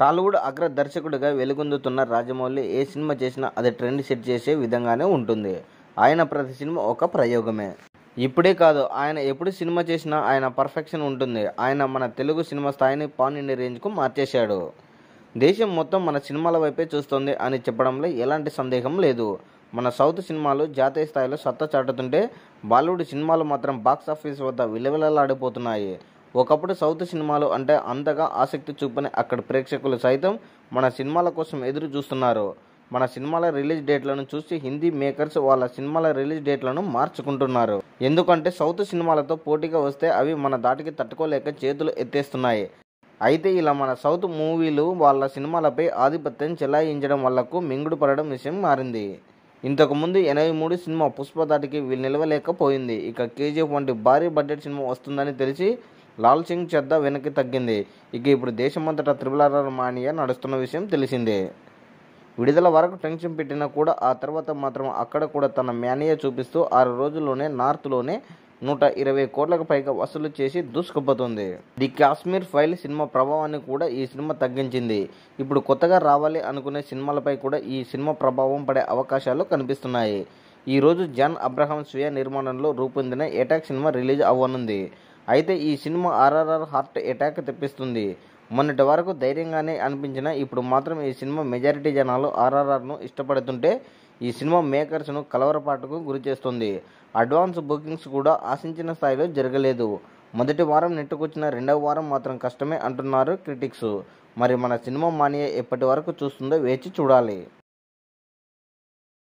టాలీవుడ్ అగ్ర దర్శకుడిగా వెలుగొందుతున్న రాజమౌళి ఏ సినిమా చేసినా అది ట్రెండ్ సెట్ చేసే విధంగానే ఉంటుంది ఆయన ప్రతి సినిమా ఒక ప్రయోగమే ఇప్పుడే కాదు ఆయన ఎప్పుడు సినిమా చేసినా ఆయన పర్ఫెక్షన్ ఉంటుంది ఆయన మన తెలుగు సినిమా స్థాయిని పాన్ ఇండియా రేంజ్కు మార్చేశాడు దేశం మొత్తం మన సినిమాల వైపే చూస్తుంది అని చెప్పడంలో ఎలాంటి సందేహం లేదు మన సౌత్ సినిమాలు జాతీయ స్థాయిలో సత్తా చాటుతుంటే బాలీవుడ్ సినిమాలు మాత్రం బాక్స్ ఆఫీస్ వద్ద విలవిలలాడిపోతున్నాయి ఒకప్పుడు సౌత్ సినిమాలు అంటే అంతగా ఆసక్తి చూపని అక్కడ ప్రేక్షకులు సైతం మన సినిమాల కోసం ఎదురు చూస్తున్నారు మన సినిమాల రిలీజ్ డేట్లను చూసి హిందీ మేకర్స్ వాళ్ళ సినిమాల రిలీజ్ డేట్లను మార్చుకుంటున్నారు ఎందుకంటే సౌత్ సినిమాలతో పోటీగా వస్తే అవి మన దాటికి తట్టుకోలేక చేతులు ఎత్తేస్తున్నాయి అయితే ఇలా మన సౌత్ మూవీలు వాళ్ళ సినిమాలపై ఆధిపత్యం చెలాయించడం వల్లకు మింగుడు పడడం విషయం మారింది ఇంతకుముందు ఎనభై మూడు సినిమా పుష్ప దాటికి నిలవలేకపోయింది ఇక కేజీఎఫ్ వంటి భారీ బడ్జెట్ సినిమా వస్తుందని తెలిసి లాల్ సింగ్ చెద్ద వెనక్కి తగ్గింది ఇక ఇప్పుడు దేశమంతటా త్రిబులారాల మానియా నడుస్తున్న విషయం తెలిసిందే విడుదల వరకు టెన్షన్ పెట్టినా కూడా ఆ తర్వాత మాత్రం అక్కడ కూడా తన మేనియా చూపిస్తూ ఆరు రోజుల్లోనే నార్త్లోనే నూట ఇరవై కోట్లకు పైగా వసూలు చేసి దూసుకుపోతుంది ది కాశ్మీర్ ఫైల్ సినిమా ప్రభావాన్ని కూడా ఈ సినిమా తగ్గించింది ఇప్పుడు కొత్తగా రావాలి అనుకునే సినిమాలపై కూడా ఈ సినిమా ప్రభావం పడే అవకాశాలు కనిపిస్తున్నాయి ఈరోజు జాన్ అబ్రహాం స్వీయ నిర్మాణంలో రూపొందిన ఎటాక్ సినిమా రిలీజ్ అవ్వనుంది అయితే ఈ సినిమా ఆర్ఆర్ఆర్ హార్ట్ అటాక్ తెప్పిస్తుంది మొన్నటి వరకు ధైర్యంగానే అనిపించిన ఇప్పుడు మాత్రం ఈ సినిమా మెజారిటీ జనాలు ఆర్ఆర్ఆర్ను ఇష్టపడుతుంటే ఈ సినిమా మేకర్స్ను కలవరపాటుకు గురి చేస్తుంది అడ్వాన్స్ బుకింగ్స్ కూడా ఆశించిన స్థాయిలో జరగలేదు మొదటి వారం నెట్టుకొచ్చిన రెండవ వారం మాత్రం కష్టమే అంటున్నారు క్రిటిక్స్ మరి మన సినిమా మానియ ఎప్పటి వరకు చూస్తుందో వేచి చూడాలి